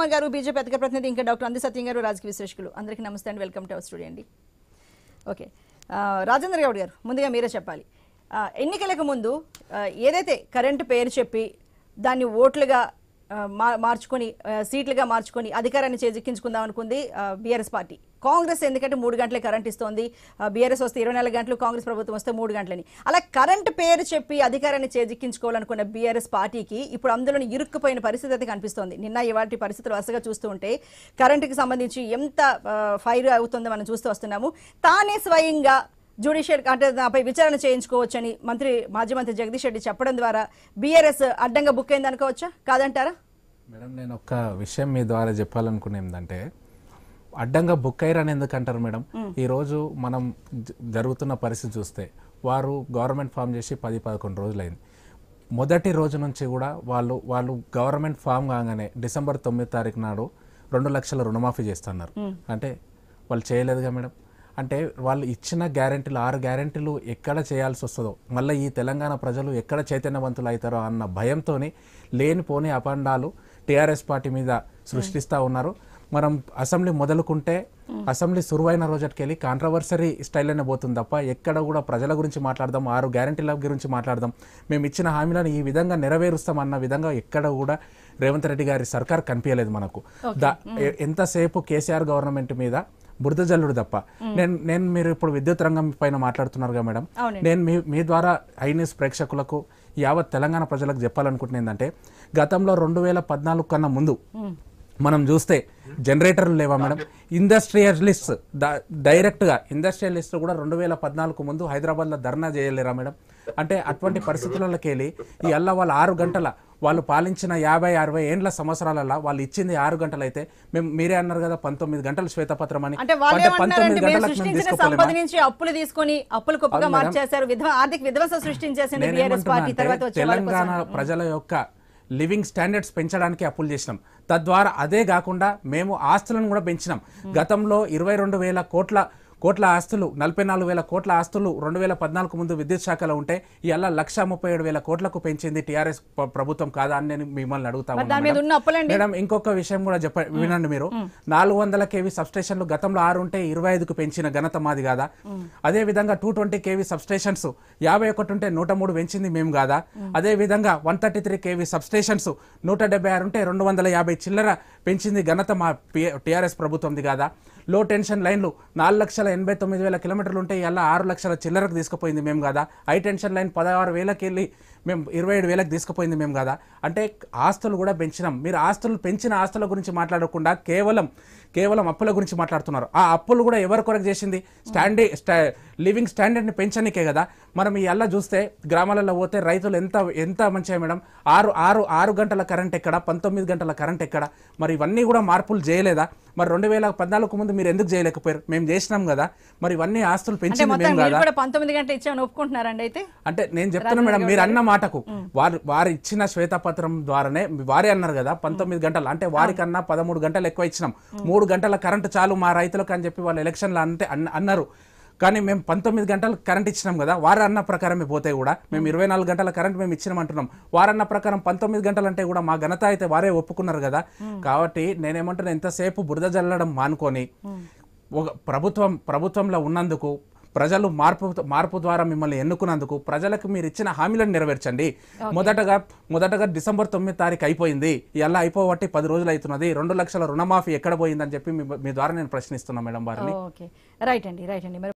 కుమార్ గారు బీజేపీ అధికార ప్రతినిధి ఇంకా డాక్టర్ అంది సత్యం గారు రాజకీయ విశ్లేషకులు అందరికీ నమస్తే అండి వెల్కమ్ టు అవర్ స్టూడియో అండి ఓకే రాజేంద్ర గౌడ్ గారు ముందుగా మీరే చెప్పాలి ఎన్నికలకు ముందు ఏదైతే కరెంటు పేరు చెప్పి దాన్ని ఓట్లుగా మార్చుకొని సీట్లుగా మార్చుకొని అధికారాన్ని చేజిక్కించుకుందాం అనుకుంది బీఆర్ఎస్ పార్టీ కాంగ్రెస్ ఎందుకంటే మూడు గంటలే కరెంట్ ఇస్తోంది బీఆర్ఎస్ వస్తే ఇరవై నాలుగు గంటలు కాంగ్రెస్ ప్రభుత్వం వస్తే మూడు గంటలని అలా కరెంట్ పేరు చెప్పి అధికారాన్ని చేజిక్కించుకోవాలనుకున్న బీఆర్ఎస్ పార్టీకి ఇప్పుడు అందులోని ఇరుక్కుపోయిన పరిస్థితి అయితే కనిపిస్తోంది నిన్న ఇవాటి పరిస్థితులు వరుసగా చూస్తూ ఉంటే కరెంట్కి సంబంధించి ఎంత ఫైర్ అవుతుందో మనం చూస్తూ వస్తున్నాము తానే స్వయంగా జ్యుడిషియల్ అంటే దానిపై విచారణ చేయించుకోవచ్చని మంత్రి మాజీ మంత్రి జగదీష్ రెడ్డి చెప్పడం ద్వారా బీఆర్ఎస్ అడ్డంగా బుక్ అయింది అనుకోవచ్చా కాదంటారా మేడం నేను ఒక్క విషయం మీ ద్వారా చెప్పాలనుకునేందంటే ఏంటంటే అడ్డంగా బుక్ అయ్యారని ఎందుకు అంటారు మేడం ఈరోజు మనం జరుగుతున్న పరిస్థితి చూస్తే వారు గవర్నమెంట్ ఫామ్ చేసి పది పదకొండు రోజులైంది మొదటి రోజు నుంచి కూడా వాళ్ళు వాళ్ళు గవర్నమెంట్ ఫామ్ కాగానే డిసెంబర్ తొమ్మిది తారీఖు నాడు రెండు లక్షల రుణమాఫీ చేస్తున్నారు అంటే వాళ్ళు చేయలేదుగా మేడం అంటే వాళ్ళు ఇచ్చిన గ్యారంటీలు ఆరు గ్యారంటీలు ఎక్కడ చేయాల్సి వస్తుందో మళ్ళీ ఈ తెలంగాణ ప్రజలు ఎక్కడ చైతన్యవంతులు అవుతారో అన్న భయంతో లేనిపోని అపండాలు టీఆర్ఎస్ పార్టీ మీద సృష్టిస్తూ ఉన్నారు మనం అసెంబ్లీ మొదలుకుంటే అసెంబ్లీ సురువైన రోజుకెళ్ళి కాంట్రవర్సరీ స్టైల్ అనే పోతుంది తప్ప ఎక్కడ కూడా ప్రజల గురించి మాట్లాడదాం ఆరు గ్యారంటీల గురించి మాట్లాడదాం మేము ఇచ్చిన హామీలను ఈ విధంగా నెరవేరుస్తామన్న విధంగా ఎక్కడ కూడా రేవంత్ రెడ్డి గారి సర్కార్ కనిపించలేదు మనకు దా ఎంతసేపు కేసీఆర్ గవర్నమెంట్ మీద బురద జల్లుడు తప్ప నేను నేను మీరు ఇప్పుడు విద్యుత్ రంగం పైన మాట్లాడుతున్నారుగా మేడం నేను మీ మీ ద్వారా ఐనీస్ ప్రేక్షకులకు యావత్ తెలంగాణ ప్రజలకు చెప్పాలనుకుంటున్నా ఏంటంటే గతంలో రెండు వేల పద్నాలుగు కన్నా ముందు మనం చూస్తే జనరేటర్లు లేవా మేడం ఇండస్ట్రియలిస్ట్ డైరెక్ట్గా ఇండస్ట్రియలిస్ట్ కూడా రెండు వేల పద్నాలుగు ముందు హైదరాబాద్లో ధర్నా చేయలేరా మేడం అంటే అటువంటి పరిస్థితులలోకి వెళ్ళి ఈ అల్ల వాళ్ళు ఆరు గంటల వాళ్ళు పాలించిన యాభై అరవై ఏండ్ల సంవత్సరాలలో వాళ్ళు ఇచ్చింది ఆరు గంటలు అయితే మేము మీరే అన్నారు కదా పంతొమ్మిది గంటల శ్వేతపత్రం అని పంతొమ్మిది అప్పులు తీసుకొని అప్పులు కుప్పగా మార్చేశారు ఆర్థిక విధ్వంసం సృష్టించేసింది తెలంగాణ ప్రజల యొక్క లివింగ్ స్టాండర్డ్స్ పెంచడానికి అప్పులు చేసినాం తద్వారా అదే కాకుండా మేము ఆస్తులను కూడా పెంచినాం గతంలో ఇరవై రెండు వేల కోట్ల కోట్ల ఆస్తులు నలభై నాలుగు వేల కోట్ల ఆస్తులు రెండు వేల పద్నాలుగు ముందు విద్యుత్ శాఖలో ఉంటే ఇలా లక్ష ముప్పై ఏడు వేల కోట్లకు పెంచింది టీఆర్ఎస్ ప్రభుత్వం కాదా అని నేను మిమ్మల్ని అడుగుతాను మేడం ఇంకొక విషయం కూడా చెప్ప వినండి మీరు నాలుగు వందల కేవీ సబ్స్టేషన్లు గతంలో ఆరు ఉంటే ఇరవై ఐదుకు పెంచిన ఘనత మాది కాదా అదే విధంగా టూ ట్వంటీ కేవీ సబ్స్టేషన్స్ యాభై ఒకటి ఉంటే నూట మూడు పెంచింది మేము కాదా అదే విధంగా one thirty three KV substations నూట డెబ్బై ఆరు ఉంటే రెండు వందల యాభై చిల్లర పెంచింది ఘనత మా టీఆర్ఎస్ ప్రభుత్వంది కాదా లో టెన్షన్ లైన్లు నాలుగు లక్షల ఎనభై తొమ్మిది వేల కిలోమీటర్లు ఉంటే ఇలా ఆరు లక్షల చిల్లరకు తీసుకుపోయింది మేము కదా హై టెన్షన్ లైన్ పదహారు వేలకు వెళ్ళి మేము ఇరవై ఏడు వేలకు తీసుకుపోయింది మేము కదా అంటే ఆస్తులు కూడా పెంచినాం మీరు ఆస్తులు పెంచిన ఆస్తుల గురించి మాట్లాడకుండా కేవలం కేవలం అప్పుల గురించి మాట్లాడుతున్నారు ఆ అప్పులు కూడా ఎవరి కొరకు చేసింది స్టాండీ స్టా లివింగ్ స్టాండర్డ్ని పెంచనికే కదా మనం ఈ అల్లా చూస్తే గ్రామాలలో పోతే రైతులు ఎంత ఎంత మంచిగా మేడం ఆరు ఆరు ఆరు గంటల కరెంట్ ఎక్కడ పంతొమ్మిది గంటల కరెంట్ ఎక్కడ మరి ఇవన్నీ కూడా మార్పులు చేయలేదా మరి రెండు వేల పద్నాలుగు ముందు మీరు ఎందుకు చేయలేకపోయారు మేము చేసినాం కదా మరి ఇవన్నీ ఆస్తులు పెంచిన మేము కదా పంతొమ్మిది గంటలు ఇచ్చామని ఒప్పుకుంటున్నారండి అయితే అంటే నేను చెప్తున్నా మేడం మీరు అన్న మాటకు వారు వారు ఇచ్చిన శ్వేతపత్రం ద్వారానే వారే అన్నారు కదా పంతొమ్మిది గంటలు అంటే వారికన్నా పదమూడు గంటలు ఎక్కువ ఇచ్చినాం మూడు గంటల కరెంటు చాలు మా రైతులకు అని చెప్పి వాళ్ళు ఎలక్షన్లు అంటే అన్నారు కానీ మేము పంతొమ్మిది గంటలు కరెంట్ ఇచ్చినాం కదా అన్న ప్రకారమే పోతే కూడా మేము ఇరవై నాలుగు గంటల కరెంట్ మేము ఇచ్చినామంటున్నాం వారన్న ప్రకారం పంతొమ్మిది గంటలు అంటే కూడా మా ఘనత అయితే వారే ఒప్పుకున్నారు కదా కాబట్టి నేనేమంటున్నా ఎంతసేపు బురద జల్లడం మానుకొని ఒక ప్రభుత్వం ప్రభుత్వంలో ఉన్నందుకు ప్రజలు మార్పు మార్పు ద్వారా మిమ్మల్ని ఎన్నుకున్నందుకు ప్రజలకు మీరు ఇచ్చిన హామీలను నెరవేర్చండి మొదటగా మొదటగా డిసెంబర్ తొమ్మిది తారీఖు అయిపోయింది ఇలా అయిపోబట్టి పది రోజులు అవుతున్నది రెండు లక్షల రుణమాఫీ ఎక్కడ పోయిందని చెప్పి మీ ద్వారా నేను ప్రశ్నిస్తున్నాను మేడం వారిని రైట్ అండి రైట్ అండి